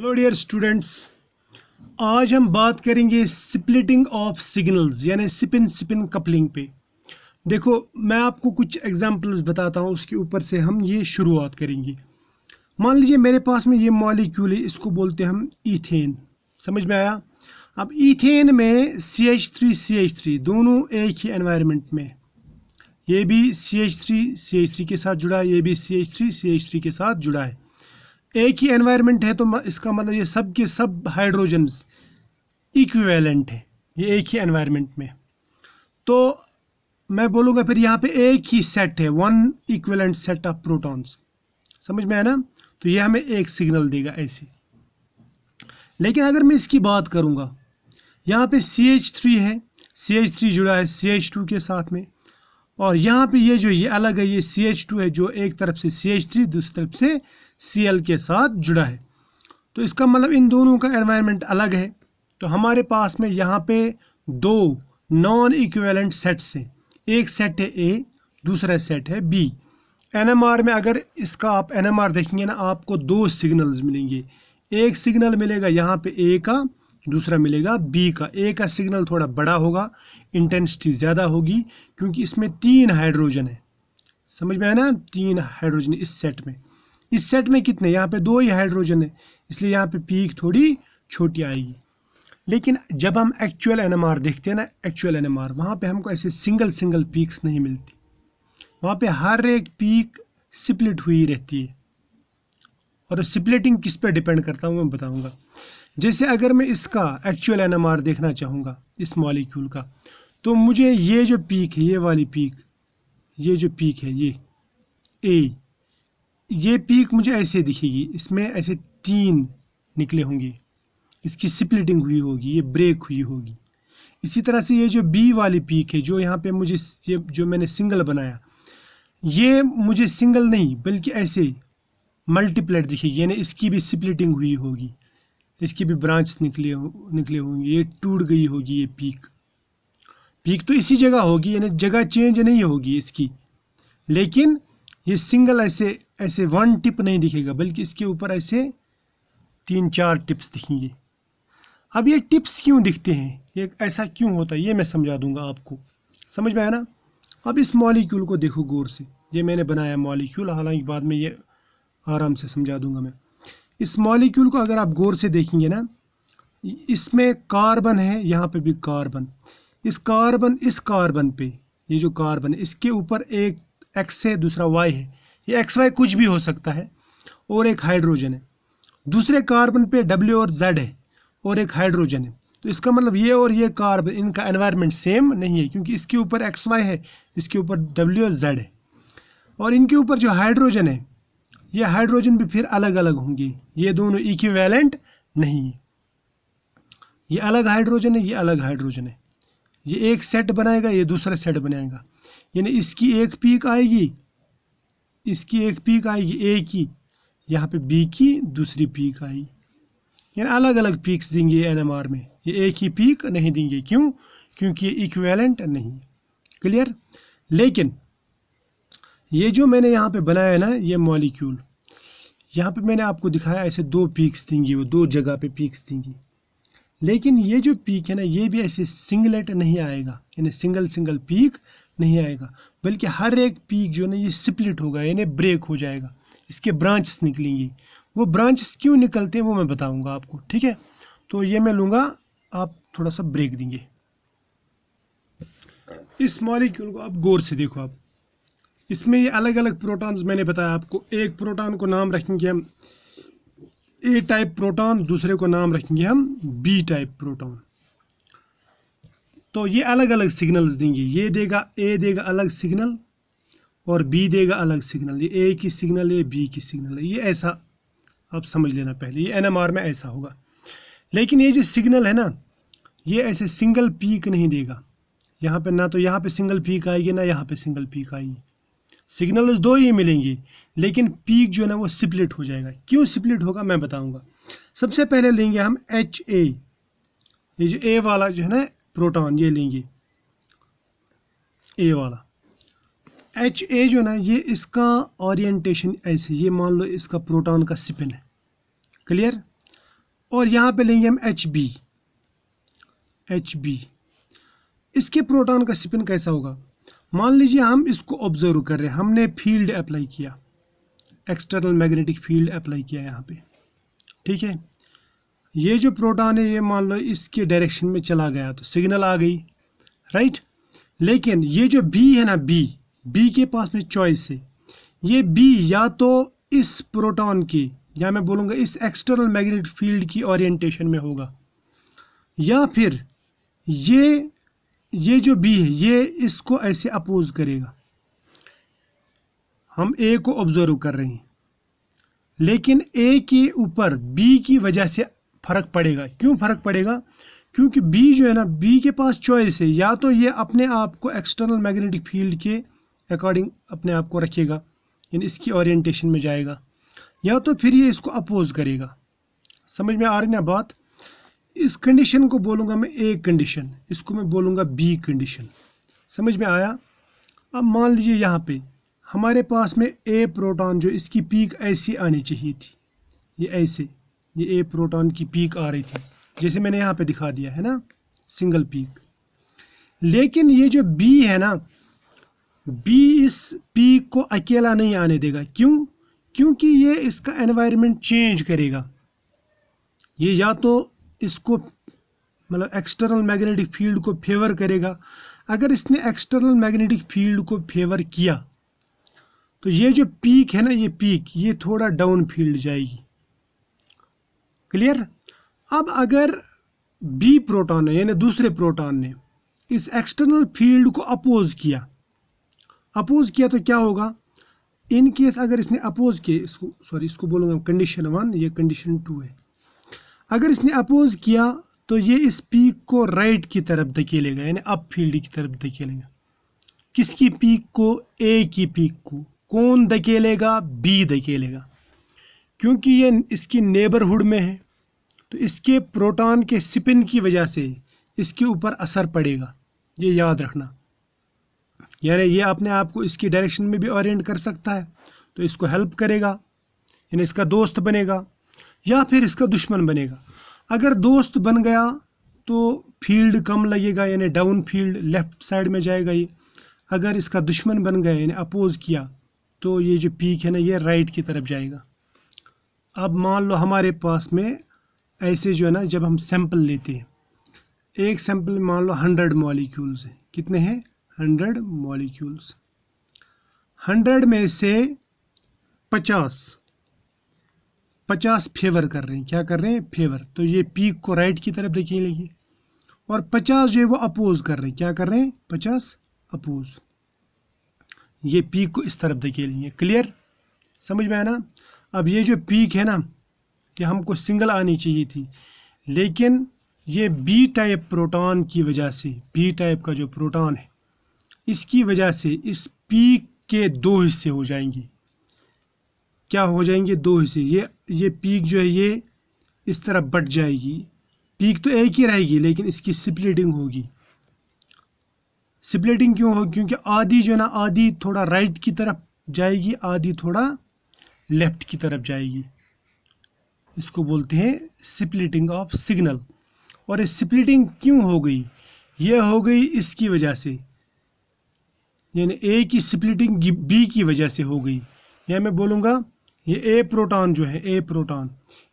Hello dear students आज हम बात करेंगे स्प्लिटिंग ऑफ सिग्नल्स यानी स्पिन स्पिन कपलिंग पे देखो मैं आपको कुछ एग्जांपल्स बताता हूँ उसके ऊपर से हम ये शुरुआत करेंगे मान लीजिए मेरे पास में ये मॉलिक्यूल है इसको बोलते हैं हम ईथेन समझ में आया अब ईथेन में C H three C H three दोनों एक ही एनवायरमेंट में ये भी C H three C H three के साथ जुड़ा है ये भी C H three C H three के साथ जुड़ा है एक ही एनवायरनमेंट है तो इसका मतलब ये सब के सब हाइड्रोजन्स इक्विवेलेंट है ये एक ही एनवायरनमेंट में तो मैं बोलूँगा फिर यहाँ पे एक ही सेट है one equivalent set of protons समझ में है ना तो ये हमें एक सिग्नल देगा ऐसे लेकिन अगर मैं इसकी बात करूँगा यहाँ पे सी एच थ्री है सी एच थ्री जुड़ा है सी एच टू के साथ में और यहाँ पे ये जो ये अलग है ये सी एच टू है जो एक तरफ से सी एच थ्री दूसरी तरफ से सी के साथ जुड़ा है तो इसका मतलब इन दोनों का एनवायरनमेंट अलग है तो हमारे पास में यहाँ पे दो नॉन इक्वेलेंट सेट्स हैं एक सेट है ए दूसरा सेट है बी एनएमआर में अगर इसका आप एनएमआर देखेंगे ना आपको दो सिग्नल्स मिलेंगे एक सिग्नल मिलेगा यहाँ पे ए का दूसरा मिलेगा बी का ए का सिग्नल थोड़ा बड़ा होगा इंटेंसिटी ज़्यादा होगी क्योंकि इसमें तीन हाइड्रोजन है समझ में आए ना तीन हाइड्रोजन इस सेट में इस सेट में कितने यहाँ पे दो ही हाइड्रोजन है इसलिए यहाँ पे पीक थोड़ी छोटी आएगी लेकिन जब हम एक्चुअल एनएमआर देखते हैं ना एक्चुअल एनएमआर वहाँ पे हमको ऐसे सिंगल सिंगल पीक्स नहीं मिलती वहाँ पे हर एक पीक स्प्लिट हुई रहती है और स्प्लिटिंग किस पे डिपेंड करता हूँ मैं बताऊँगा जैसे अगर मैं इसका एक्चुअल एन देखना चाहूँगा इस मॉलिक्यूल का तो मुझे ये जो पीक है ये वाली पीक ये जो पीक है ये ए ये पीक मुझे ऐसे दिखेगी इसमें ऐसे तीन निकले होंगे इसकी स्प्लिटिंग हुई होगी ये ब्रेक हुई होगी इसी तरह से ये जो बी वाली पीक है जो यहाँ पे मुझे ये जो मैंने सिंगल बनाया ये मुझे सिंगल नहीं बल्कि ऐसे मल्टीप्लेट दिखेगी यानी इसकी भी स्प्लिटिंग हुई होगी इसकी भी ब्रांच निकले निकले होंगे ये टूट गई होगी ये पीक पीक तो इसी जगह होगी यानी जगह चेंज नहीं होगी इसकी लेकिन ये सिंगल ऐसे ऐसे वन टिप नहीं दिखेगा बल्कि इसके ऊपर ऐसे तीन चार टिप्स दिखेंगे अब ये टिप्स क्यों दिखते हैं ये ऐसा क्यों होता है ये मैं समझा दूंगा आपको समझ में आया ना अब इस मॉलिक्यूल को देखो गौर से ये मैंने बनाया मॉलिक्यूल हालांकि बाद में ये आराम से समझा दूंगा मैं इस मॉलिक्यूल को अगर आप गौर से देखेंगे ना इसमें कार्बन है यहाँ पे भी कार्बन इस कार्बन इस कार्बन पे ये जो कार्बन इसके ऊपर एक एक्स है दूसरा वाई है ये एक्स वाई कुछ भी हो सकता है और एक हाइड्रोजन है दूसरे कार्बन पे डब्ल्यू और जेड है और एक हाइड्रोजन है तो इसका मतलब ये और ये कार्बन इनका एनवायरनमेंट सेम नहीं है क्योंकि इसके ऊपर एक्स वाई है इसके ऊपर डब्ल्यू और जेड है और इनके ऊपर जो हाइड्रोजन है ये हाइड्रोजन भी फिर अलग अलग होंगे ये दोनों इक्विवेलेंट नहीं है ये अलग हाइड्रोजन है ये अलग हाइड्रोजन है ये एक सेट बनाएगा ये दूसरा सेट बनाएगा यानी इसकी एक पीक आएगी इसकी एक पीक आएगी ए की यहाँ पे बी की दूसरी पीक आएगी यानी अलग अलग पीक्स देंगे एनएमआर में ये एक ही पीक नहीं देंगे क्यों क्योंकि ये इक्वेलेंट नहीं क्लियर लेकिन ये जो मैंने यहाँ पे बनाया ना ये मॉलिक्यूल यहाँ पे मैंने आपको दिखाया ऐसे दो पीक्स देंगी वो दो जगह पे पीक्स देंगी लेकिन ये जो पीक है ना ये भी ऐसे सिंगलेट नहीं आएगा यानी सिंगल सिंगल पीक नहीं आएगा बल्कि हर एक पीक जो ना ये स्प्लिट होगा यानी ब्रेक हो जाएगा इसके ब्रांचेस निकलेंगी वो ब्रांचेस क्यों निकलते हैं वो मैं बताऊंगा आपको ठीक है तो ये मैं लूँगा आप थोड़ा सा ब्रेक देंगे इस मॉलिक्यूल को आप गौर से देखो आप इसमें ये अलग अलग प्रोटॉन्स मैंने बताया आपको एक प्रोटॉन को नाम रखेंगे हम ए टाइप प्रोटॉन दूसरे को नाम रखेंगे हम बी टाइप प्रोटॉन तो ये अलग अलग सिग्नल्स देंगे ये देगा ए देगा अलग सिग्नल और बी देगा अलग सिग्नल ये ए की सिग्नल है बी की सिग्नल है ये ऐसा आप समझ लेना पहले ये एनएमआर में ऐसा होगा लेकिन ये जो सिग्नल है ना ये ऐसे सिंगल पीक नहीं देगा यहाँ पे ना तो यहाँ पे सिंगल पीक आएगी ना यहाँ पे सिंगल पीक आएगी सिग्नल्स दो ही मिलेंगे लेकिन पीक जो है ना वो स्प्लिट हो जाएगा क्यों स्प्लिट होगा मैं बताऊँगा सबसे पहले लेंगे हम एच ए ये जो ए वाला जो है ना प्रोटॉन ये लेंगे ए वाला एच ए जो ना ये इसका ओरिएंटेशन ऐसे ये मान लो इसका प्रोटॉन का स्पिन है क्लियर और यहाँ पे लेंगे हम एच बी एच बी इसके प्रोटॉन का स्पिन कैसा होगा मान लीजिए हम इसको ऑब्जर्व कर रहे हैं हमने फील्ड अप्लाई किया एक्सटर्नल मैग्नेटिक फील्ड अप्लाई किया यहाँ पे ठीक है ये जो प्रोटॉन है ये मान लो इसके डायरेक्शन में चला गया तो सिग्नल आ गई राइट लेकिन ये जो बी है ना बी बी के पास में चॉइस है ये बी या तो इस प्रोटॉन की या मैं बोलूँगा इस एक्सटर्नल मैग्नेटिक फील्ड की ओरिएंटेशन में होगा या फिर ये ये जो बी है ये इसको ऐसे अपोज करेगा हम ए को ऑब्ज़र्व कर रहे हैं लेकिन ए के ऊपर बी की वजह से फ़र्क पड़ेगा क्यों फ़र्क पड़ेगा क्योंकि बी जो है ना बी के पास चॉइस है या तो ये अपने आप को एक्सटर्नल मैग्नेटिक फील्ड के अकॉर्डिंग अपने आप को रखेगा यानी इसकी ओरिएंटेशन में जाएगा या तो फिर ये इसको अपोज करेगा समझ में आ रही ना बात इस कंडीशन को बोलूँगा मैं ए कंडीशन इसको मैं बोलूँगा बी कंडीशन समझ में आया अब मान लीजिए यहाँ पर हमारे पास में ए प्रोटॉन जो इसकी पीक ऐसी आनी चाहिए थी ये ऐसे ये ए प्रोटॉन की पीक आ रही थी जैसे मैंने यहाँ पे दिखा दिया है ना सिंगल पीक लेकिन ये जो बी है ना बी इस पीक को अकेला नहीं आने देगा क्यों क्योंकि ये इसका एनवायरनमेंट चेंज करेगा ये या तो इसको मतलब एक्सटर्नल मैग्नेटिक फील्ड को फेवर करेगा अगर इसने एक्सटर्नल मैग्नेटिक फील्ड को फेवर किया तो ये जो पीक है ना ये पीक ये थोड़ा डाउन फील्ड जाएगी क्लियर अब अगर बी प्रोटॉन ने यानी दूसरे प्रोटॉन ने इस एक्सटर्नल फील्ड को अपोज किया अपोज किया तो क्या होगा इन केस अगर इसने अपोज किया इसको सॉरी इसको बोलूँगा कंडीशन वन ये कंडीशन टू है अगर इसने अपोज किया तो ये इस पीक को राइट की तरफ धकेलेगा यानी अप फील्ड की तरफ धकेलेगा किसकी पीक को ए की पीक को कौन धकेलेगा बी धकेलेगा क्योंकि ये इसकी नेबरहुड में है तो इसके प्रोटॉन के स्पिन की वजह से इसके ऊपर असर पड़ेगा ये याद रखना यानी ये अपने आप को इसकी डायरेक्शन में भी ओरिएंट कर सकता है तो इसको हेल्प करेगा यानी इसका दोस्त बनेगा या फिर इसका दुश्मन बनेगा अगर दोस्त बन गया तो फील्ड कम लगेगा यानी डाउन फील्ड लेफ्ट साइड में जाएगा ये अगर इसका दुश्मन बन गया यानी अपोज़ किया तो ये जो पीक है ना ये राइट की तरफ जाएगा अब मान लो हमारे पास में ऐसे जो है ना जब हम सैंपल लेते हैं एक सैंपल मान लो हंड्रेड मॉलिक्यूल्स हैं कितने हैं हंड्रेड मॉलिक्यूल्स हंड्रेड में से पचास पचास फेवर कर रहे हैं क्या कर रहे हैं फेवर तो ये पीक को राइट की तरफ देखिए लेंगे और पचास जो है वो अपोज कर रहे हैं क्या कर रहे हैं पचास अपोज ये पीक को इस तरफ देखे लेंगे क्लियर समझ में आया ना अब ये जो पीक है ना ये हमको सिंगल आनी चाहिए थी लेकिन ये बी टाइप प्रोटॉन की वजह से बी टाइप का जो प्रोटॉन है इसकी वजह से इस पीक के दो हिस्से हो जाएंगे क्या हो जाएंगे दो हिस्से ये ये पीक जो है ये इस तरह बट जाएगी पीक तो एक ही रहेगी लेकिन इसकी स्प्लिटिंग होगी स्प्लिटिंग क्यों होगी क्योंकि आधी जो है ना आधी थोड़ा राइट की तरफ जाएगी आधी थोड़ा लेफ्ट की तरफ जाएगी इसको बोलते हैं स्प्लिटिंग ऑफ सिग्नल और ये स्प्लिटिंग क्यों हो गई ये हो गई इसकी वजह से यानी ए की स्प्लिटिंग बी की वजह से हो गई या मैं बोलूँगा ये ए प्रोटॉन जो है ए प्रोटॉन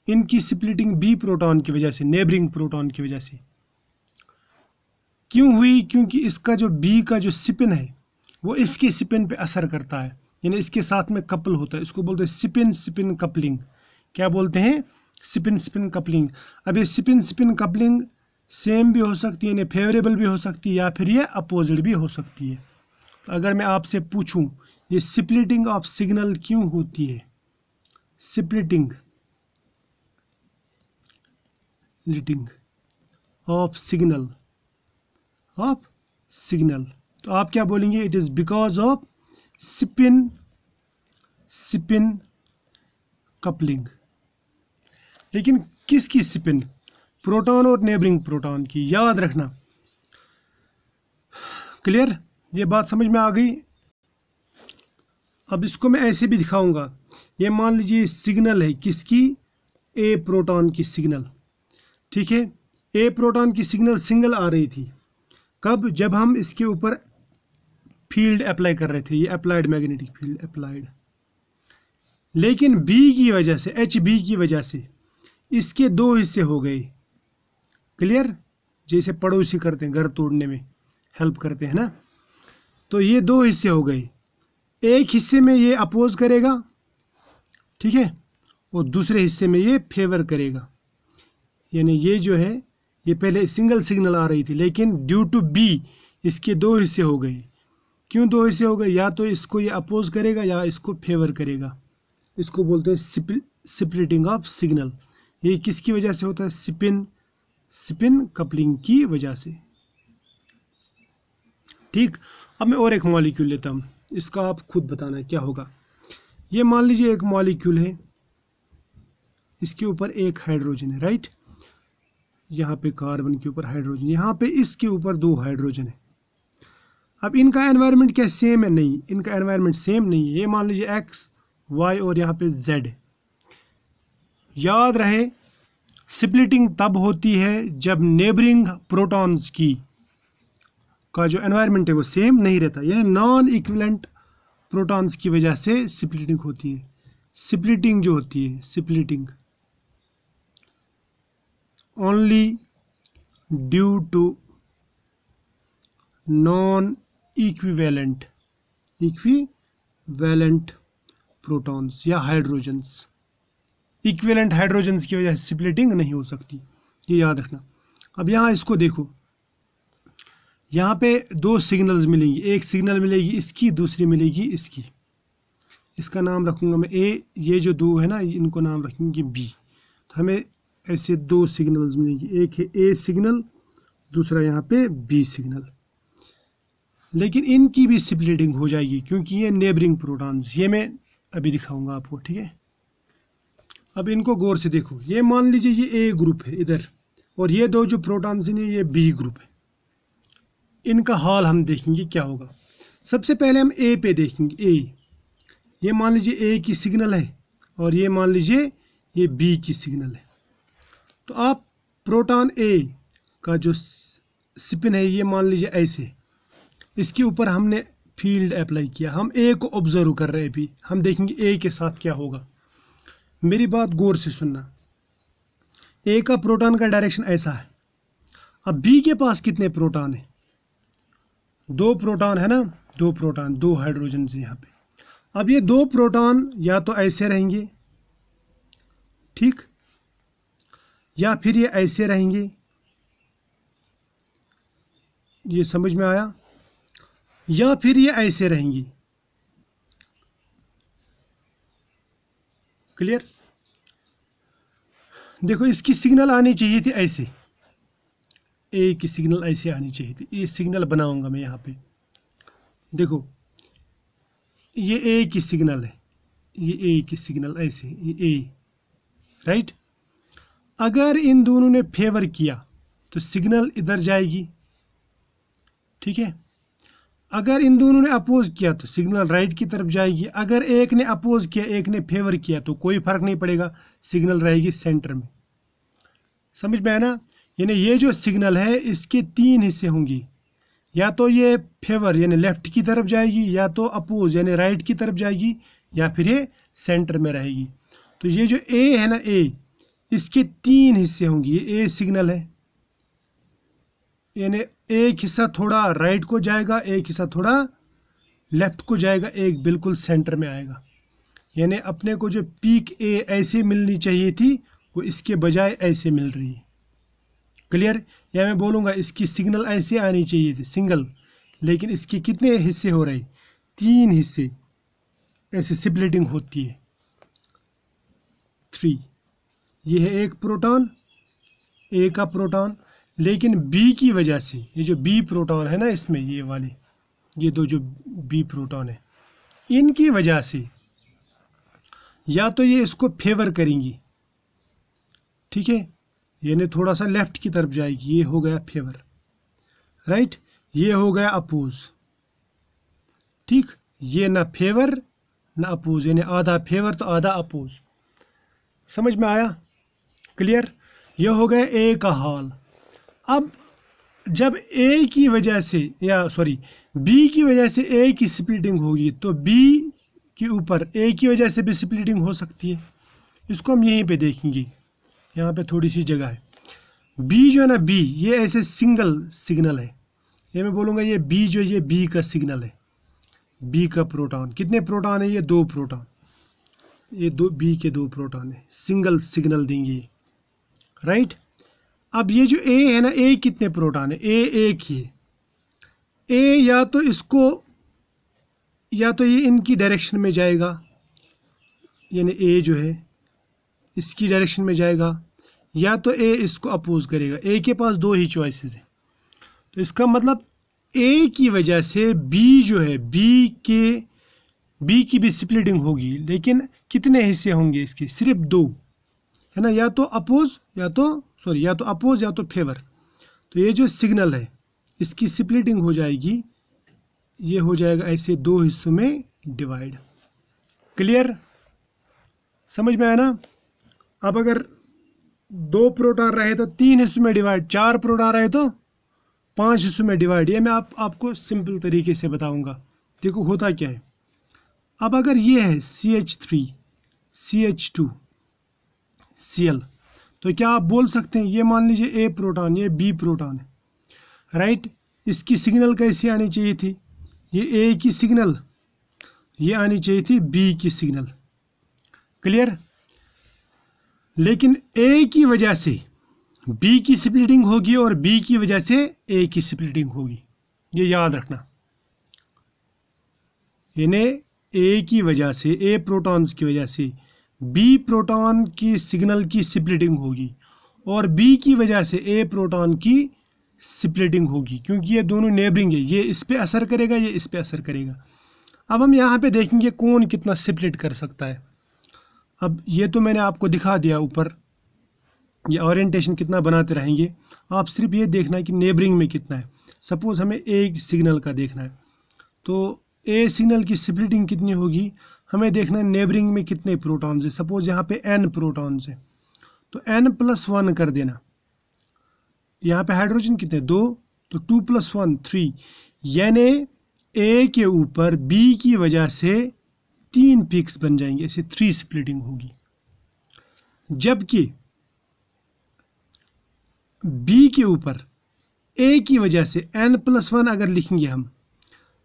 इनकी स्प्लिटिंग बी प्रोटॉन की वजह से नेबरिंग प्रोटॉन की वजह से क्यों हुई क्योंकि इसका जो बी का जो स्पिन है वो इसके स्पिन पे असर करता है यानी इसके साथ में कपल होता है इसको बोलते हैं स्पिन स्पिन कपलिंग क्या बोलते हैं स्पिन स्पिन कपलिंग अब ये स्पिन स्पिन कपलिंग सेम भी हो सकती है यानी फेवरेबल भी हो सकती है या फिर ये अपोजिट भी हो सकती है तो अगर मैं आपसे पूछूं ये स्प्लिटिंग ऑफ सिग्नल क्यों होती है स्प्लिटिंग लिटिंग ऑफ सिग्नल ऑफ सिग्नल तो आप क्या बोलेंगे it is because of spin spin coupling लेकिन किसकी स्पिन प्रोटॉन और नेबरिंग प्रोटॉन की याद रखना क्लियर ये बात समझ में आ गई अब इसको मैं ऐसे भी दिखाऊंगा ये मान लीजिए सिग्नल है किसकी ए प्रोटॉन की सिग्नल ठीक है ए प्रोटॉन की सिग्नल सिंगल आ रही थी कब जब हम इसके ऊपर फील्ड अप्लाई कर रहे थे ये अप्लाइड मैग्नेटिक फील्ड अप्लाइड लेकिन बी की वजह से एच बी की वजह से इसके दो हिस्से हो गए क्लियर जैसे पड़ोसी करते हैं घर तोड़ने में हेल्प करते हैं ना तो ये दो हिस्से हो गए एक हिस्से में ये अपोज करेगा ठीक है और दूसरे हिस्से में ये फेवर करेगा यानी ये जो है ये पहले सिंगल सिग्नल आ रही थी लेकिन ड्यू टू बी इसके दो हिस्से हो गए क्यों दो हिस्से होगा या तो इसको ये अपोज करेगा या इसको फेवर करेगा इसको बोलते हैं स्प्लिटिंग ऑफ सिग्नल ये किसकी वजह से होता है स्पिन स्पिन कपलिंग की वजह से ठीक अब मैं और एक मॉलिक्यूल लेता हूँ इसका आप खुद बताना है क्या होगा ये मान लीजिए एक मॉलिक्यूल है इसके ऊपर एक हाइड्रोजन है राइट यहाँ पे कार्बन के ऊपर हाइड्रोजन यहाँ पे इसके ऊपर दो हाइड्रोजन है अब इनका एनवायरनमेंट क्या सेम है नहीं इनका एनवायरनमेंट सेम नहीं है ये मान लीजिए एक्स वाई और यहाँ पे जेड याद रहे स्प्लिटिंग तब होती है जब नेबरिंग प्रोटॉन्स की का जो एनवायरनमेंट है वो सेम नहीं रहता यानी नॉन इक्विवेलेंट प्रोटॉन्स की वजह से स्प्लिटिंग होती है स्प्लिटिंग जो होती है splitting only due to non equivalent equivalent protons या हाइड्रोजन्स इक्विवेलेंट हाइड्रोजन्स की वजह से स्प्लिटिंग नहीं हो सकती ये याद रखना अब यहाँ इसको देखो यहाँ पे दो सिग्नल्स मिलेंगी एक सिग्नल मिलेगी इसकी दूसरी मिलेगी इसकी इसका नाम रखूँगा मैं ए ये जो दो है ना इनको नाम रखेंगे बी तो हमें ऐसे दो सिग्नल्स मिलेंगी एक है ए सिग्नल दूसरा यहाँ पे बी सिग्नल लेकिन इनकी भी स्प्लिटिंग हो जाएगी क्योंकि ये नेबरिंग प्रोटॉन्स ये मैं अभी दिखाऊंगा आपको ठीक है अब इनको गौर से देखो ये मान लीजिए ये ए ग्रुप है इधर और ये दो जो प्रोटॉन्स हैं ये बी ग्रुप है इनका हाल हम देखेंगे क्या होगा सबसे पहले हम ए पे देखेंगे ए ये मान लीजिए ए की सिग्नल है और ये मान लीजिए ये बी की सिग्नल है तो आप प्रोटॉन ए का जो स्पिन है ये मान लीजिए ऐसे इसके ऊपर हमने फील्ड अप्लाई किया हम ए को ऑब्ज़र्व कर रहे हैं अभी हम देखेंगे ए के साथ क्या होगा मेरी बात गौर से सुनना ए का प्रोटॉन का डायरेक्शन ऐसा है अब बी के पास कितने प्रोटॉन हैं दो प्रोटॉन है ना दो प्रोटॉन दो हाइड्रोजन से यहाँ पे अब ये दो प्रोटॉन या तो ऐसे रहेंगे ठीक या फिर ये ऐसे रहेंगे ये समझ में आया या फिर ये ऐसे रहेंगी क्लियर देखो इसकी सिग्नल आनी चाहिए थी ऐसे ए की सिग्नल ऐसे आनी चाहिए थी ये सिग्नल बनाऊंगा मैं यहाँ पे देखो ये ए की सिग्नल है ये ए की सिग्नल ऐसे ये ए राइट अगर इन दोनों ने फेवर किया तो सिग्नल इधर जाएगी ठीक है अगर इन दोनों ने अपोज किया तो सिग्नल राइट की तरफ जाएगी अगर एक ने अपोज किया एक ने फेवर किया तो कोई फर्क नहीं पड़ेगा सिग्नल रहेगी सेंटर में समझ में आना ना यानी ये जो सिग्नल है इसके तीन हिस्से होंगे या तो ये फेवर यानी लेफ्ट की तरफ जाएगी या तो अपोज यानी राइट की तरफ जाएगी या फिर ये सेंटर में रहेगी तो ये जो ए है ना ए इसके तीन हिस्से होंगे ये ए सिग्नल है यानी एक हिस्सा थोड़ा राइट को जाएगा एक हिस्सा थोड़ा लेफ्ट को जाएगा एक बिल्कुल सेंटर में आएगा यानी अपने को जो पीक ए ऐसे मिलनी चाहिए थी वो इसके बजाय ऐसे मिल रही है क्लियर या मैं बोलूँगा इसकी सिग्नल ऐसे आनी चाहिए थी सिंगल लेकिन इसके कितने हिस्से हो रहे तीन हिस्से ऐसे सिपलेटिंग होती है थ्री ये है एक प्रोटॉन ए का प्रोटॉन लेकिन बी की वजह से ये जो बी प्रोटॉन है ना इसमें ये वाले ये दो जो बी प्रोटॉन है इनकी वजह से या तो ये इसको फेवर करेंगी ठीक है यानी थोड़ा सा लेफ़्ट की तरफ जाएगी ये हो गया फेवर राइट ये हो गया अपोज ठीक ये ना फेवर ना अपोज यानी आधा फेवर तो आधा अपोज समझ में आया क्लियर ये हो गया ए का हाल अब जब ए की वजह से या सॉरी बी की वजह से ए की स्प्लिटिंग होगी तो बी के ऊपर ए की वजह से भी स्प्लिटिंग हो सकती है इसको हम यहीं पे देखेंगे यहाँ पे थोड़ी सी जगह है बी जो है ना बी ये ऐसे सिंगल सिग्नल है ये मैं बोलूँगा ये बी जो ये बी का सिग्नल है बी का प्रोटॉन कितने प्रोटॉन है ये दो प्रोटॉन ये दो बी के दो प्रोटॉन है सिंगल सिग्नल देंगे राइट अब ये जो ए है ना ए कितने प्रोटॉन है ए एक ही ए या तो इसको या तो ये इनकी डायरेक्शन में जाएगा यानी ए जो है इसकी डायरेक्शन में जाएगा या तो ए इसको अपोज करेगा ए के पास दो ही चॉइसेस हैं तो इसका मतलब ए की वजह से बी जो है बी के बी की भी स्प्लिटिंग होगी लेकिन कितने हिस्से होंगे इसके सिर्फ दो है ना या तो अपोज या तो सॉरी या तो अपोज या तो फेवर तो ये जो सिग्नल है इसकी स्प्लिटिंग हो जाएगी ये हो जाएगा ऐसे दो हिस्सों में डिवाइड क्लियर समझ में आया ना अब अगर दो प्रोटॉन रहे तो तीन हिस्सों में डिवाइड चार प्रोटॉन रहे तो पांच हिस्सों में डिवाइड ये मैं आप आपको सिंपल तरीके से बताऊंगा देखो होता क्या है अब अगर ये है C H three C H two C तो क्या आप बोल सकते हैं ये मान लीजिए ए प्रोटॉन ये बी प्रोटॉन है राइट इसकी सिग्नल कैसी आनी चाहिए थी ये ए की सिग्नल ये आनी चाहिए थी बी की सिग्नल क्लियर लेकिन ए की वजह से बी की स्प्लिटिंग होगी और बी की वजह से ए की स्प्लिटिंग होगी ये याद रखना इन्हें ए की वजह से ए प्रोटॉन्स की वजह से बी प्रोटॉन की सिग्नल की स्प्लिटिंग होगी और बी की वजह से ए प्रोटॉन की स्प्लिटिंग होगी क्योंकि ये दोनों नेबरिंग है ये इस पर असर करेगा ये इस पर असर करेगा अब हम यहाँ पे देखेंगे कौन कितना स्प्लिट कर सकता है अब ये तो मैंने आपको दिखा दिया ऊपर ये ऑरेंटेशन कितना बनाते रहेंगे आप सिर्फ ये देखना है कि नेबरिंग में कितना है सपोज़ हमें ए सिग्नल का देखना है तो ए सिग्नल की स्प्लिटिंग कितनी होगी हमें देखना है नेबरिंग में कितने प्रोटॉन्स है सपोज यहाँ पे एन प्रोटॉन्स है तो एन प्लस वन कर देना यहाँ पे हाइड्रोजन कितने दो तो टू प्लस वन थ्री यानी ए के ऊपर बी की वजह से तीन पिक्स बन जाएंगे ऐसे थ्री स्प्लिटिंग होगी जबकि बी के ऊपर ए की वजह से एन प्लस वन अगर लिखेंगे हम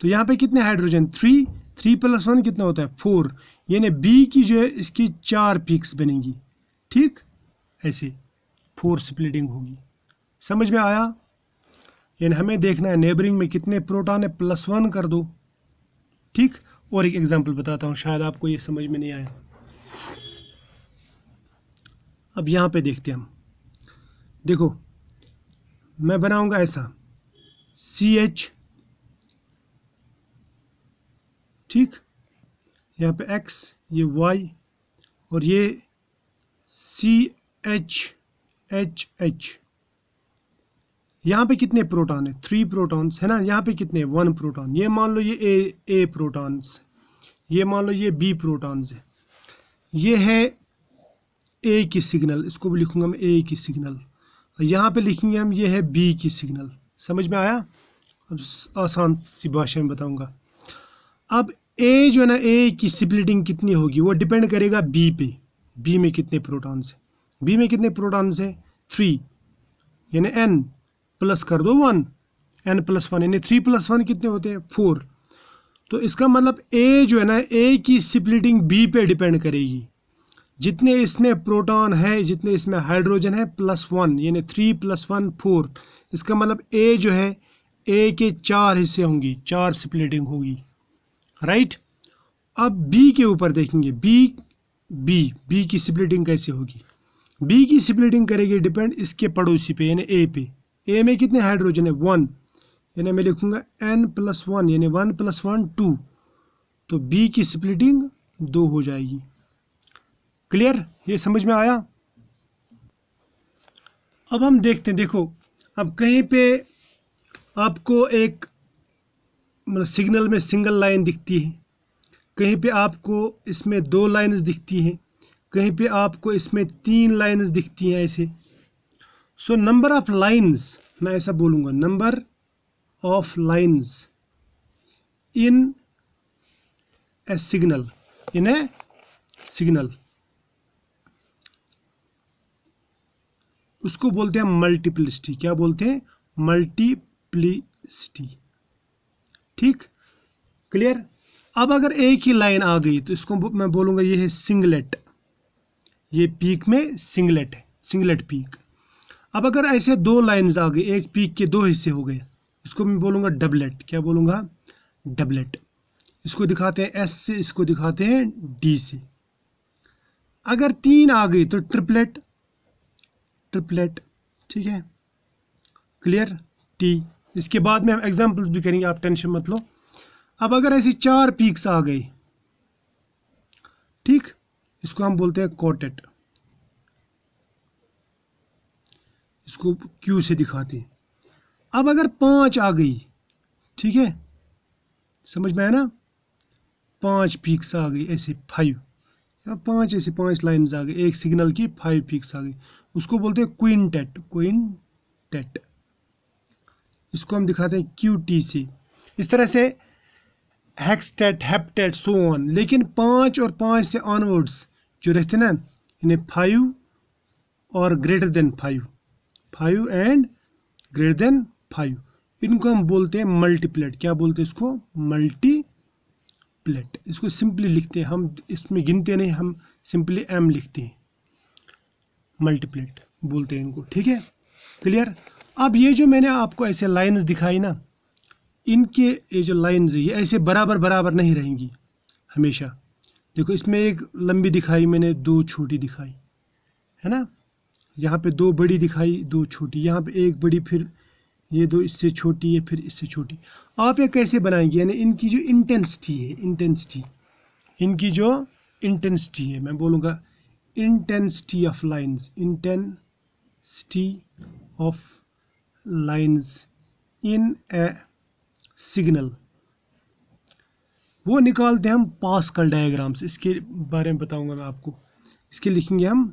तो यहाँ पे कितने hydrogen three three plus one कितना होता है फोर यानी बी की जो है इसकी चार पिक्स बनेंगी ठीक ऐसे फोर स्प्लिटिंग होगी समझ में आया यानी हमें देखना है नेबरिंग में कितने प्रोटॉन है प्लस वन कर दो ठीक और एक एग्जांपल बताता हूँ शायद आपको ये समझ में नहीं आया अब यहाँ पे देखते हैं हम देखो मैं बनाऊँगा ऐसा सी एच ठीक यहाँ पे x ये y और ये सी एच एच एच यहाँ पे कितने प्रोटॉन है थ्री प्रोटॉन्स है ना यहाँ पे कितने वन प्रोटॉन ये मान लो ये ए ए प्रोटॉन्स ये मान लो ये बी प्रोटॉन्स है ये है ए की सिग्नल इसको भी लिखूंगा मैं ए की सिग्नल और यहाँ पे लिखेंगे हम ये है बी की सिग्नल समझ में आया अब आसान सी भाषा में बताऊंगा अब ए जो है ना ए की सिप्लिटिंग कितनी होगी वो डिपेंड करेगा बी पे बी में कितने प्रोटॉन्स हैं बी में कितने प्रोटॉन्स हैं थ्री यानी एन प्लस कर दो वन एन प्लस वन यानी थ्री प्लस वन कितने होते हैं फोर तो इसका मतलब ए जो है ना ए की सिप्लिटिंग बी पे डिपेंड करेगी जितने इसमें प्रोटॉन है जितने इसमें हाइड्रोजन है प्लस वन यानी थ्री प्लस वन फोर इसका मतलब ए जो है ए के चार हिस्से होंगी चार स्प्लिटिंग होगी राइट अब बी के ऊपर देखेंगे बी बी बी की स्प्लिटिंग कैसे होगी बी की स्प्लिटिंग करेगी डिपेंड इसके पड़ोसी पे यानी ए पे ए में कितने हाइड्रोजन है वन यानी मैं लिखूंगा एन प्लस वन यानी वन प्लस वन टू तो बी की स्प्लिटिंग दो हो जाएगी क्लियर ये समझ में आया अब हम देखते हैं देखो अब कहीं पे आपको एक मतलब सिग्नल में सिंगल लाइन दिखती है कहीं पे आपको इसमें दो लाइन्स दिखती हैं कहीं पे आपको इसमें तीन लाइन्स दिखती हैं ऐसे सो नंबर ऑफ़ लाइन्स मैं ऐसा बोलूँगा number of lines in a signal in a signal उसको बोलते हैं मल्टीप्लिसिटी क्या बोलते हैं मल्टीप्लिसिटी ठीक क्लियर अब अगर एक ही लाइन आ गई तो इसको मैं बोलूँगा ये है सिंगलेट ये पीक में सिंगलेट है सिंगलेट पीक अब अगर ऐसे दो लाइंस आ गई एक पीक के दो हिस्से हो गए इसको मैं बोलूँगा डबलेट क्या बोलूँगा डबलेट इसको दिखाते हैं एस से इसको दिखाते हैं डी से अगर तीन आ गई तो ट्रिपलेट ट्रिपलेट ठीक है क्लियर टी इसके बाद में हम एग्जांपल्स भी करेंगे आप टेंशन मत लो अब अगर ऐसी चार पीक्स आ गई ठीक इसको हम बोलते हैं कॉटेट इसको क्यू से दिखाते अब अगर पांच आ गई ठीक है समझ में आया ना पांच पीक्स आ गई ऐसे फाइव पांच ऐसे पांच लाइंस आ गई एक सिग्नल की फाइव पीक्स आ गई उसको बोलते हैं क्विंटेट क्विंटेट इसको हम दिखाते हैं क्यू टी सी इस तरह से हैपटेट सो ऑन लेकिन पाँच और पाँच से ऑनवर्ड्स जो रहते ना इन्हें फाइव और greater than five five and greater than five इनको हम बोलते हैं मल्टीप्लेट क्या बोलते हैं इसको मल्टी प्लेट इसको सिंपली लिखते हैं हम इसमें गिनते नहीं हम सिंपली एम लिखते हैं मल्टीप्लेट बोलते हैं इनको ठीक है क्लियर अब ये जो मैंने आपको ऐसे लाइंस दिखाई ना इनके ये जो लाइंस ये ऐसे बराबर बराबर नहीं रहेंगी हमेशा देखो इसमें एक लंबी दिखाई मैंने दो छोटी दिखाई है ना यहाँ पे दो बड़ी दिखाई दो छोटी यहाँ पे एक बड़ी फिर ये दो इससे छोटी है फिर इससे छोटी आप ये कैसे बनाएंगे यानी इनकी जो इंटेंसिटी है इंटेंसिटी इनकी जो इंटेंसिटी है मैं बोलूँगा intensity of lines intensity of lines in a signal वो निकालते हैं हम पास्कल डायग्राम्स से इसके बारे में बताऊंगा मैं आपको इसके लिखेंगे हम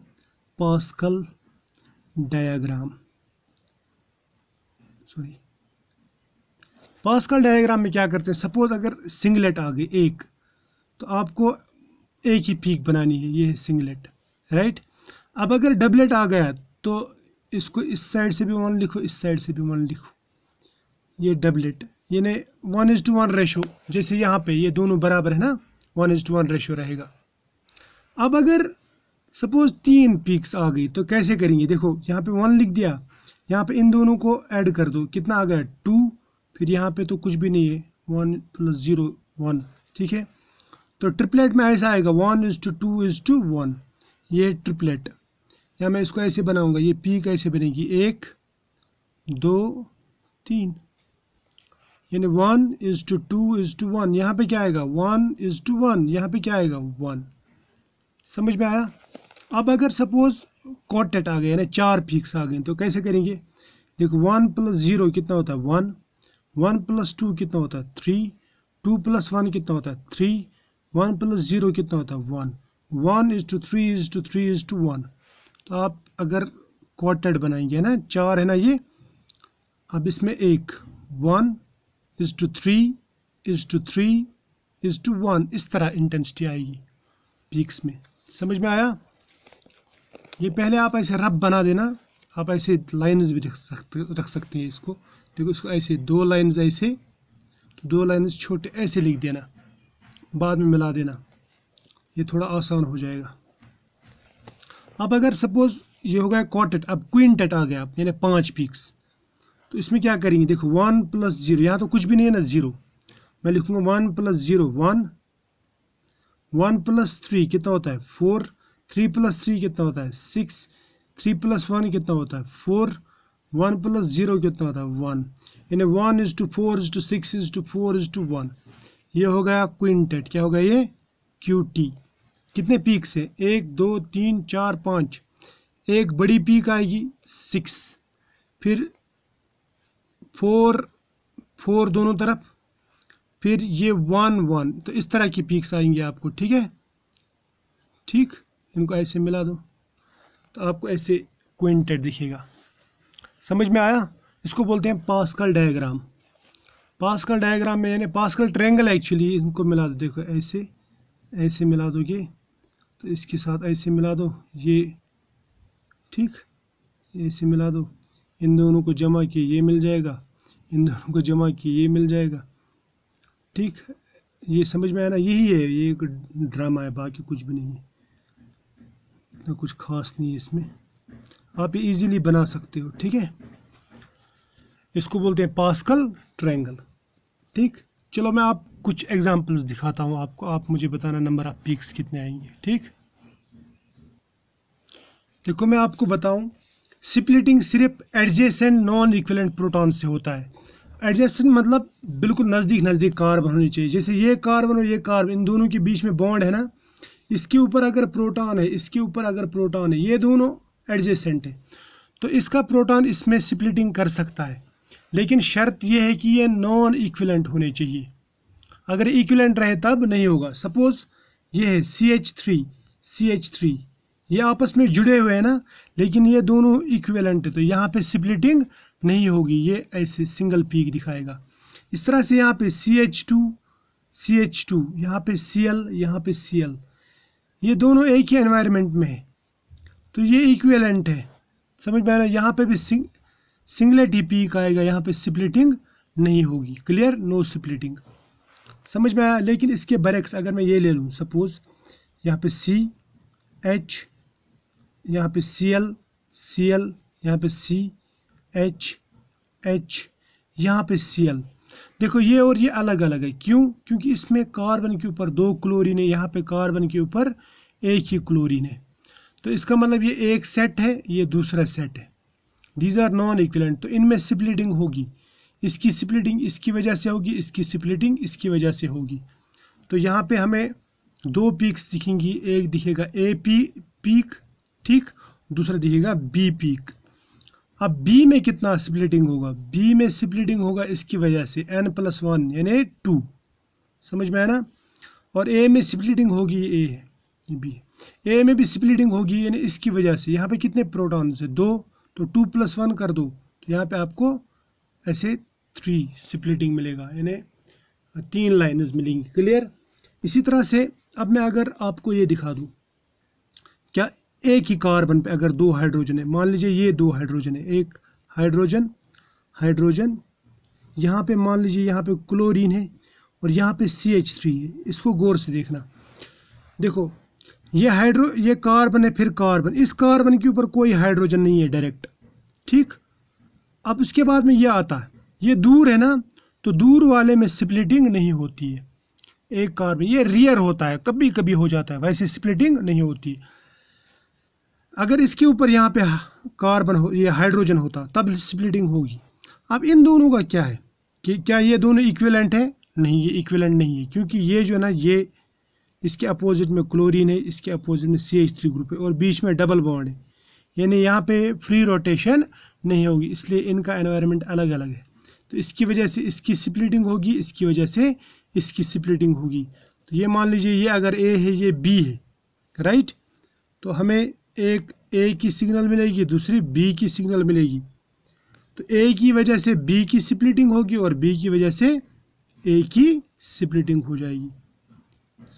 Pascal diagram sorry Pascal diagram में क्या करते हैं सपोज अगर सिंगलेट आ गई एक तो आपको एक ही पीक बनानी है ये है सिंगलेट राइट अब अगर डबलेट आ गया तो इसको इस साइड से भी वन लिखो इस साइड से भी वन लिखो ये डबलेट यानी one is to one ratio जैसे यहाँ पे ये दोनों बराबर है ना one is to one ratio रहेगा अब अगर सपोज तीन पीक्स आ गई तो कैसे करेंगे देखो यहाँ पे वन लिख दिया यहाँ पे इन दोनों को ऐड कर दो कितना आ गया टू फिर यहाँ पे तो कुछ भी नहीं है वन प्लस ज़ीरो वन ठीक है तो ट्रिपलेट में ऐसा आएगा one is to two two to one one triplet या मैं इसको ऐसे बनाऊंगा ये पी कैसे बनेगी एक दो तीन यानी one is to two two to to one पे क्या आएगा one is to to one पे क्या आएगा वन समझ में आया अब अगर सपोज़ कॉटेट आ गए यानी चार फिक्स आ गए तो कैसे करेंगे देखो वन प्लस ज़ीरो कितना होता है वन वन प्लस टू कितना होता है थ्री टू प्लस वन कितना होता है थ्री वन प्लस ज़ीरो कितना होता है one one is to three is to three is to one तो आप अगर क्वार्टेड बनाएंगे ना चार है ना ये अब इसमें एक one is to three is to three is to one इस तरह इंटेंसिटी आएगी पीक्स में समझ में आया ये पहले आप ऐसे रब बना देना आप ऐसे लाइंस भी रख सकते रख सकते हैं इसको देखो इसको ऐसे दो लाइंस ऐसे तो दो लाइंस छोटे ऐसे लिख देना बाद में मिला देना ये थोड़ा आसान हो जाएगा अब अगर सपोज ये हो गया क्वार्टेट अब टेट आ गया यानी पाँच पीक्स तो इसमें क्या करेंगे देखो वन प्लस जीरो यहाँ तो कुछ भी नहीं है ना ज़ीरो मैं लिखूँगा one plus zero one one plus three कितना होता है फोर थ्री प्लस थ्री कितना होता है सिक्स थ्री प्लस वन कितना होता है फोर वन प्लस ज़ीरो कितना होता है वन यानी one is to four is to six is to four is to one ये हो गया क्विंटेट क्या हो गया ये क्यू टी कितने पीक्स हैं एक दो तीन चार पाँच एक बड़ी पीक आएगी सिक्स फिर फोर फोर दोनों तरफ फिर ये वन वन तो इस तरह की पीक्स आएंगी आपको ठीक है ठीक इनको ऐसे मिला दो तो आपको ऐसे क्विंटेड दिखेगा समझ में आया इसको बोलते हैं पास्कल डायग्राम पास्कल डायग्राम में यानी पास्कल ट्रेंगल एक्चुअली इनको मिला दो देखो ऐसे ऐसे मिला दोगे तो इसके साथ ऐसे मिला दो ये ठीक ऐसे मिला दो इन दोनों को जमा किए ये मिल जाएगा इन दोनों को जमा किए ये मिल जाएगा ठीक ये समझ में आना यही है ये एक ड्रामा है बाकी कुछ भी नहीं है इतना कुछ खास नहीं है इसमें आप ये इजीली बना सकते हो ठीक है इसको बोलते हैं पास्कल ट्रायंगल ठीक चलो मैं आप कुछ एग्जांपल्स दिखाता हूँ आपको आप मुझे बताना नंबर ऑफ पीक्स कितने आएंगे ठीक देखो मैं आपको बताऊँ स्प्लिटिंग सिर्फ एडजेसेंट नॉन इक्वलेंट प्रोटॉन से होता है एडजेसेंट मतलब बिल्कुल नज़दीक नज़दीक कार्बन होनी चाहिए जैसे ये कार्बन और ये कार्बन इन दोनों के बीच में बॉन्ड है ना इसके ऊपर अगर प्रोटॉन है इसके ऊपर अगर प्रोटॉन है ये दोनों एडजेसेंट है तो इसका प्रोटॉन इसमें स्प्लिटिंग कर सकता है लेकिन शर्त यह है कि ये नॉन इक्विलेंट होने चाहिए अगर इक्वलेंट रहे तब नहीं होगा सपोज ये है C H three C H three ये आपस में जुड़े हुए हैं ना लेकिन ये दोनों इक्वेलेंट है तो यहाँ पे स्प्लिटिंग नहीं होगी ये ऐसे सिंगल पीक दिखाएगा इस तरह से यहाँ पे C H two C H two यहाँ पे सी एल यहाँ पे सी एल ये दोनों एक ही एनवायरनमेंट में है तो ये इक्वेलेंट है समझ में आया यहाँ पे भी सिंग सिंगलेट ही पीक आएगा यहाँ पे स्प्लिटिंग नहीं होगी क्लियर नो स्प्लिटिंग समझ में आया लेकिन इसके बरक्स अगर मैं ये ले लूँ सपोज़ यहाँ पे सी एच यहाँ पे सी एल सी एल यहाँ पे सी एच एच यहाँ पे सी एल देखो ये और ये अलग अलग है क्यों क्योंकि इसमें कार्बन के ऊपर दो क्लोरीन है यहाँ पे कार्बन के ऊपर एक ही क्लोरीन है तो इसका मतलब ये एक सेट है ये दूसरा सेट है दीज आर नॉन इक्विलेंट तो इनमें स्प्लिटिंग होगी इसकी स्प्लिटिंग इसकी वजह से होगी इसकी स्प्लिटिंग इसकी वजह से होगी तो यहाँ पे हमें दो पीक्स दिखेंगी एक दिखेगा ए पी पीक ठीक दूसरा दिखेगा बी पीक अब बी में कितना स्प्लिटिंग होगा बी में स्प्लिटिंग होगा इसकी वजह से एन प्लस वन यानी टू समझ में है ना और ए में स्प्लिटिंग होगी ए है बी ए में भी स्प्लिटिंग होगी यानी इसकी वजह से यहाँ पे कितने प्रोटॉन्स है दो तो टू प्लस वन कर दो तो यहाँ पे आपको ऐसे थ्री स्प्लिटिंग मिलेगा यानी तीन लाइन्स मिलेंगी क्लियर इसी तरह से अब मैं अगर आपको ये दिखा दूँ क्या एक ही कार्बन पे अगर दो हाइड्रोजन है मान लीजिए ये दो हाइड्रोजन है एक हाइड्रोजन हाइड्रोजन यहाँ पे मान लीजिए यहाँ पे क्लोरीन है और यहाँ पे सी एच थ्री है इसको गौर से देखना देखो ये हाइड्रो ये कार्बन है फिर कार्बन इस कार्बन के ऊपर कोई हाइड्रोजन नहीं है डायरेक्ट ठीक अब उसके बाद में ये आता है ये दूर है ना तो दूर वाले में स्प्लिटिंग नहीं होती है एक कार्बन ये रियर होता है कभी कभी हो जाता है वैसे स्प्लिटिंग नहीं होती अगर इसके ऊपर यहाँ पे कार्बन हो ये हाइड्रोजन होता तब स्प्लिटिंग होगी अब इन दोनों का क्या है कि क्या ये दोनों इक्विलेंट है नहीं ये इक्विलेंट नहीं है क्योंकि ये जो है ना ये इसके अपोजिट में क्लोरीन है इसके अपोजिट में सी एच थ्री ग्रुप है और बीच में डबल बॉन्ड है यानी यहाँ पे फ्री रोटेशन नहीं होगी इसलिए इनका एनवायरनमेंट अलग अलग है तो इसकी वजह से इसकी स्प्लिटिंग होगी इसकी वजह से इसकी स्प्लिटिंग होगी तो ये मान लीजिए ये अगर ए है ये बी है राइट तो हमें एक ए की सिग्नल मिलेगी दूसरी बी की सिग्नल मिलेगी तो ए की वजह से बी की स्प्लिटिंग होगी और बी की वजह से ए की स्प्लिटिंग हो जाएगी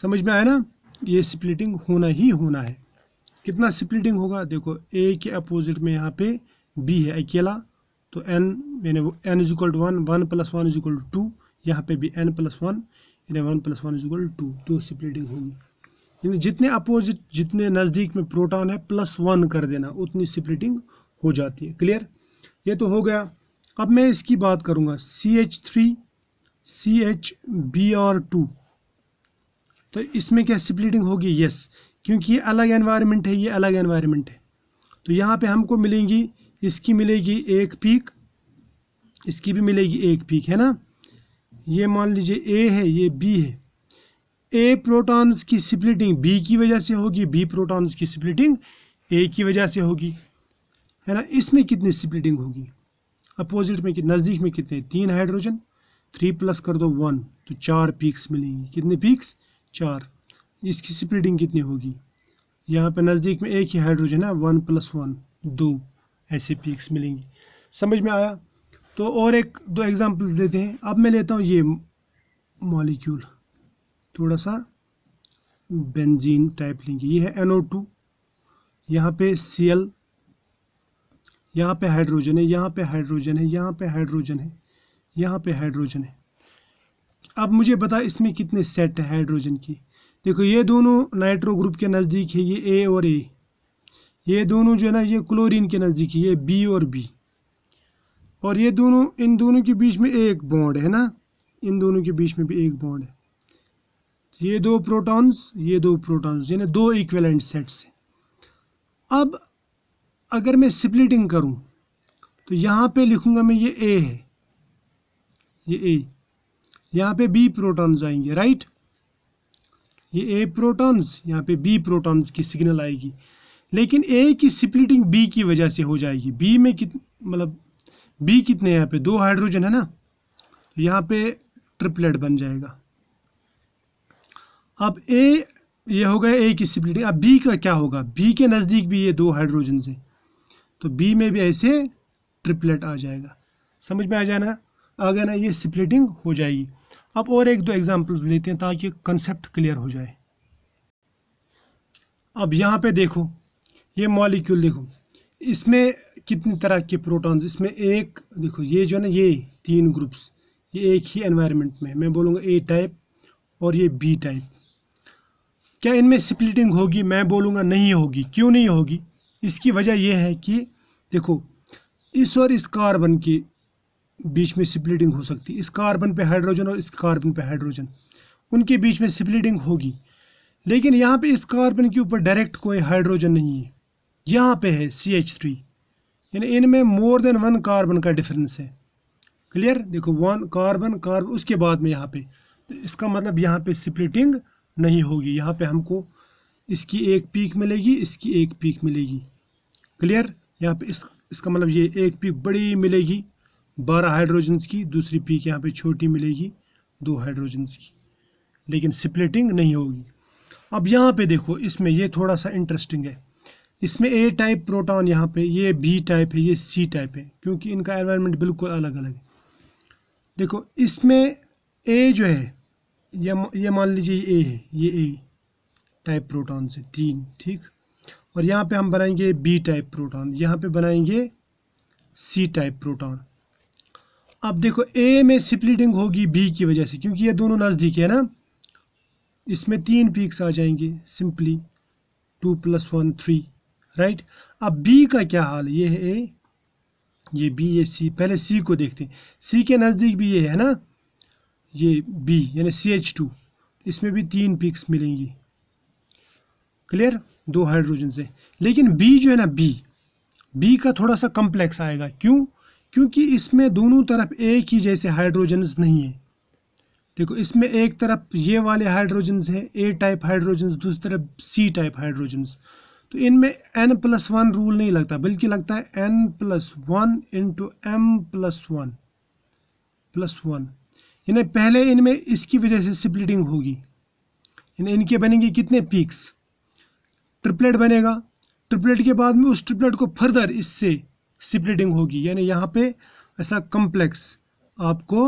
समझ में आया ना ये स्प्लिटिंग होना ही होना है कितना स्प्लिटिंग होगा देखो ए के अपोजिट में यहाँ पे बी है अकेला तो एन यानी N is equal to one one plus one is equal to two यहाँ पे भी एन प्लस वन यानी one plus one is equal two तो स्प्लिटिंग होगी यानी जितने अपोजिट जितने नज़दीक में प्रोटॉन है प्लस वन कर देना उतनी स्प्लिटिंग हो जाती है क्लियर ये तो हो गया अब मैं इसकी बात करूँगा C H three C H B R two तो इसमें क्या स्प्लिटिंग होगी यस क्योंकि ये अलग एनवायरमेंट है ये अलग एनवायरमेंट है तो यहाँ पे हमको मिलेंगी इसकी मिलेगी एक पीक इसकी भी मिलेगी एक पीक है ना ये मान लीजिए ए है ये बी है ए प्रोटॉन्स की स्प्लिटिंग बी की वजह से होगी बी प्रोटॉन्स की स्प्लिटिंग ए की वजह से होगी है ना इसमें कितनी स्प्लिटिंग होगी अपोजिट में नज़दीक में कितने तीन हाइड्रोजन थ्री प्लस कर दो वन तो चार पीक्स मिलेंगी कितने पीक्स चार इसकी स्प्लिटिंग कितनी होगी यहाँ पे नज़दीक में एक ही हाइड्रोजन है वन प्लस वन दो ऐसी पीक्स मिलेंगी समझ में आया तो और एक दो एग्ज़ाम्पल देते हैं अब मैं लेता हूँ ये मॉलिक्यूल थोड़ा सा बेंजीन टाइप लेंगे ये है एन ओ टू यहाँ पे सी एल यहाँ पर हाइड्रोजन है यहाँ पे हाइड्रोजन है यहाँ पे हाइड्रोजन है यहाँ पे हाइड्रोजन है अब मुझे बता इसमें कितने सेट है हाइड्रोजन की देखो ये दोनों नाइट्रो ग्रुप के नज़दीक है ये ए और ए ये दोनों जो है ना ये क्लोरीन के नज़दीक ये बी और बी और ये दोनों इन दोनों के बीच में एक बॉन्ड है ना इन दोनों के बीच में भी एक बॉन्ड है तो ये दो प्रोटॉन्स ये दो प्रोटॉन्स यानी दो इक्वलेंट सेट्स हैं अब अगर मैं स्प्लिटिंग करूं तो यहाँ पे लिखूंगा मैं ये ए है ये ए यहाँ पे बी प्रोटॉन्स आएंगे राइट ये ए प्रोटॉन्स यहाँ पे बी प्रोटॉन्स की सिग्नल आएगी लेकिन ए की स्प्लिटिंग बी की वजह से हो जाएगी बी में कित मतलब बी कितने यहाँ पे दो हाइड्रोजन है ना तो यहाँ पे ट्रिपलेट बन जाएगा अब ए ये हो गया ए की स्प्लिटिंग अब बी का क्या होगा बी के नज़दीक भी ये दो हाइड्रोजन से तो बी में भी ऐसे ट्रिपलेट आ जाएगा समझ में आ जाना आ गया ना ये स्प्लिटिंग हो जाएगी अब और एक दो एग्जांपल्स लेते हैं ताकि कंसेप्ट क्लियर हो जाए अब यहाँ पे देखो ये मॉलिक्यूल देखो इसमें कितनी तरह के प्रोटॉन्स इसमें एक देखो ये जो है ना ये तीन ग्रुप्स ये एक ही एनवायरनमेंट में मैं बोलूँगा ए टाइप और ये बी टाइप क्या इनमें स्प्लिटिंग होगी मैं बोलूँगा नहीं होगी क्यों नहीं होगी इसकी वजह यह है कि देखो इस और इस कार्बन के बीच में स्प्लिटिंग हो सकती है इस कार्बन पे हाइड्रोजन और इस कार्बन पे हाइड्रोजन उनके बीच में स्प्लिटिंग होगी लेकिन यहाँ पे इस कार्बन के ऊपर डायरेक्ट कोई हाइड्रोजन नहीं है यहाँ पे है सी एच थ्री यानी इनमें मोर देन वन कार्बन का डिफरेंस है क्लियर देखो वन कार्बन कार्बन उसके बाद में यहाँ पे तो इसका मतलब यहाँ पे स्प्लिटिंग नहीं होगी यहाँ पे हमको इसकी एक पीक मिलेगी इसकी एक पीक मिलेगी क्लियर यहाँ पे इस इसका मतलब ये एक पीक बड़ी मिलेगी बारह हाइड्रोजन्स की दूसरी पीक यहाँ पे छोटी मिलेगी दो हाइड्रोजन्स की लेकिन स्प्लिटिंग नहीं होगी अब यहाँ पे देखो इसमें ये थोड़ा सा इंटरेस्टिंग है इसमें ए टाइप प्रोटॉन यहाँ पे ये बी टाइप है ये सी टाइप है क्योंकि इनका एनवायरनमेंट बिल्कुल अलग अलग है देखो इसमें ए जो है ये ये मान लीजिए ए है ये ए टाइप प्रोटॉन से तीन ठीक और यहाँ पे हम बनाएंगे बी टाइप प्रोटॉन यहाँ पे बनाएंगे सी टाइप प्रोटॉन अब देखो ए में स्प्लिटिंग होगी बी की वजह से क्योंकि ये दोनों नज़दीक है ना इसमें तीन पीक्स आ जाएंगे simply two plus one three right अब बी का क्या हाल ये है ए ये बी ये सी पहले सी को देखते हैं सी के नज़दीक भी ये है ना ये बी यानी सी एच टू इसमें भी तीन पिक्स मिलेंगी क्लियर दो हाइड्रोजन से लेकिन बी जो है ना बी बी का थोड़ा सा कम्प्लेक्स आएगा क्यों क्योंकि इसमें दोनों तरफ एक ही जैसे हाइड्रोजन्स नहीं है देखो इसमें एक तरफ ये वाले हाइड्रोजन्स हैं ए टाइप हाइड्रोजन्स दूसरी तरफ सी टाइप हाइड्रोजन्स तो इनमें एन प्लस वन रूल नहीं लगता बल्कि लगता है N plus one into M plus one plus one यानी पहले इनमें इसकी वजह से स्प्लिटिंग होगी यानी इनके बनेंगे कितने पीक्स ट्रिपलेट बनेगा ट्रिपलेट के बाद में उस ट्रिपलेट को फर्दर इससे स्प्लिटिंग होगी यानी यहाँ पे ऐसा कम्प्लेक्स आपको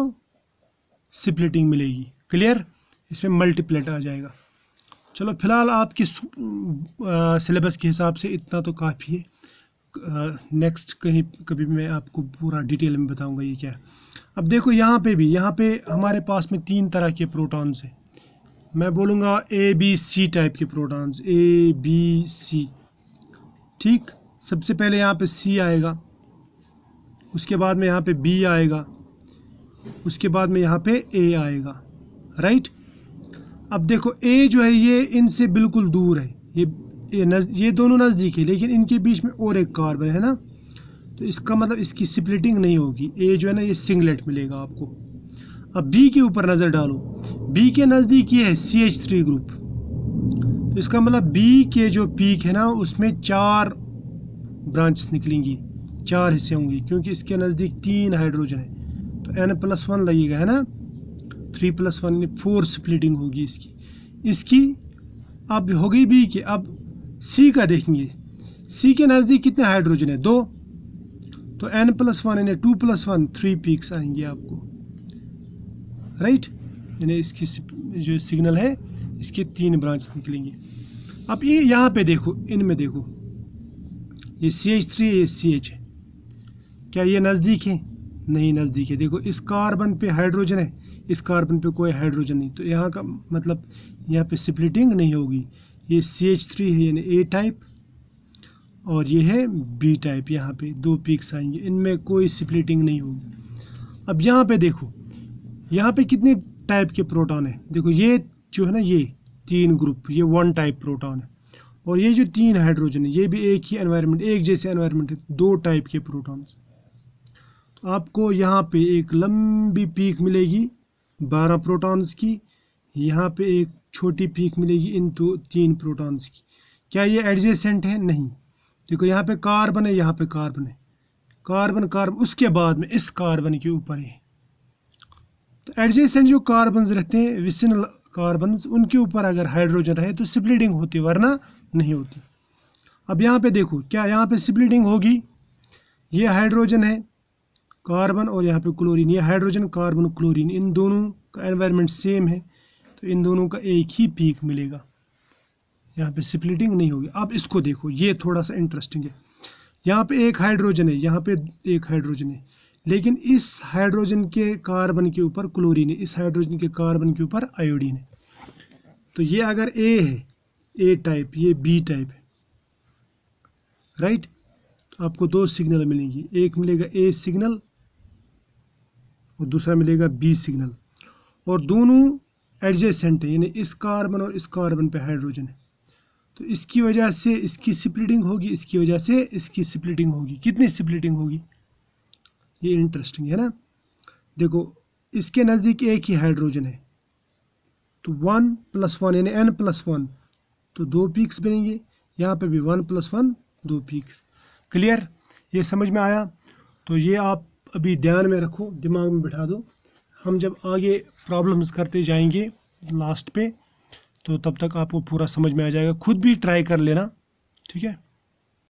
स्प्लिटिंग मिलेगी क्लियर इसमें मल्टीप्लेट आ जाएगा चलो फिलहाल आपकी सिलेबस के हिसाब से इतना तो काफ़ी है नेक्स्ट कहीं कभी मैं आपको पूरा डिटेल में बताऊंगा ये क्या है अब देखो यहाँ पे भी यहाँ पे हमारे पास में तीन तरह के प्रोटॉन्स हैं मैं बोलूँगा ए बी सी टाइप के प्रोटॉन्स ए बी सी ठीक सबसे पहले यहाँ पे सी आएगा उसके बाद में यहाँ पे बी आएगा उसके बाद में यहाँ पे ए आएगा राइट right? अब देखो ए जो है ये इनसे बिल्कुल दूर है ये ये नज ये दोनों नज़दीक है लेकिन इनके बीच में और एक कार्बन है ना तो इसका मतलब इसकी स्प्लिटिंग नहीं होगी ए जो है ना ये सिंगलेट मिलेगा आपको अब बी के ऊपर नज़र डालो बी के नज़दीक ये है सी एच थ्री ग्रुप तो इसका मतलब बी के जो पीक है ना उसमें चार ब्रांचेस निकलेंगी चार हिस्से होंगे क्योंकि इसके नज़दीक तीन हाइड्रोजन है तो एन प्लस वन लगेगा है ना थ्री प्लस वन यानी फोर स्प्लिटिंग होगी इसकी इसकी अब हो गई बी की अब सी का देखेंगे सी के नज़दीक कितने हाइड्रोजन है दो तो एन प्लस वन यानी two plus one three peaks आएंगे आपको राइट यानी इसकी जो सिग्नल है इसके तीन ब्रांच निकलेंगे अब ये यहाँ पे देखो इनमें देखो ये सी एच थ्री ये सी एच है क्या ये नज़दीक है नहीं नज़दीक है देखो इस कार्बन पे हाइड्रोजन है इस कार्बन पे कोई हाइड्रोजन नहीं तो यहाँ का मतलब यहाँ पे स्प्लिटिंग नहीं होगी ये सी एच थ्री है यानी ए टाइप और ये है बी टाइप यहाँ पे दो पीक्स आएंगे इनमें कोई स्प्लिटिंग नहीं होगी अब यहाँ पे देखो यहाँ पे कितने टाइप के प्रोटॉन हैं देखो ये जो है ना ये तीन ग्रुप ये वन टाइप प्रोटॉन है और ये जो तीन हाइड्रोजन है ये भी एक ही एनवायरनमेंट एक जैसे एनवायरनमेंट है दो टाइप के प्रोटॉन्स तो आपको यहाँ पे एक लंबी पीक मिलेगी बारह प्रोटॉन्स की यहाँ पे एक छोटी पीक मिलेगी इन दो तीन प्रोटॉन्स की क्या ये एडजेसेंट है नहीं देखो यहाँ पे कार्बन है यहाँ पे कार्बन है कार्बन कार्बन उसके बाद में इस कार्बन के ऊपर है तो एडजेसेंट जो कार्बन रहते हैं विसिनल कार्बन उनके ऊपर अगर हाइड्रोजन रहे तो स्प्लिडिंग होती वरना नहीं होती अब यहाँ पे देखो क्या यहाँ पे स्प्लिडिंग होगी ये हाइड्रोजन है कार्बन और यहाँ पे क्लोरीन ये हाइड्रोजन कार्बन क्लोरीन इन दोनों का एनवायरनमेंट सेम है तो इन दोनों का एक ही पीक मिलेगा यहाँ पे स्प्लिटिंग नहीं होगी अब इसको देखो ये थोड़ा सा इंटरेस्टिंग है यहाँ पे एक हाइड्रोजन है यहाँ पे एक हाइड्रोजन है लेकिन इस हाइड्रोजन के कार्बन के ऊपर क्लोरीन है इस हाइड्रोजन के कार्बन के ऊपर आयोडीन है तो ये अगर ए है ए टाइप ये बी टाइप है राइट तो आपको दो सिग्नल मिलेंगी एक मिलेगा ए सिग्नल और दूसरा मिलेगा बी सिग्नल और दोनों एडजेसेंट है यानी इस कार्बन और इस कार्बन पे हाइड्रोजन है तो इसकी वजह से इसकी स्प्लिटिंग होगी इसकी वजह से इसकी स्प्लिटिंग होगी कितनी स्प्लिटिंग होगी ये इंटरेस्टिंग है ना देखो इसके नज़दीक एक ही हाइड्रोजन है तो वन प्लस वन यानी एन प्लस वन तो दो पीक्स बनेंगे यहाँ पे भी वन प्लस वन दो पीक्स क्लियर ये समझ में आया तो ये आप अभी ध्यान में रखो दिमाग में बिठा दो हम जब आगे प्रॉब्लम्स करते जाएंगे लास्ट पे तो तब तक आपको पूरा समझ में आ जाएगा खुद भी ट्राई कर लेना ठीक है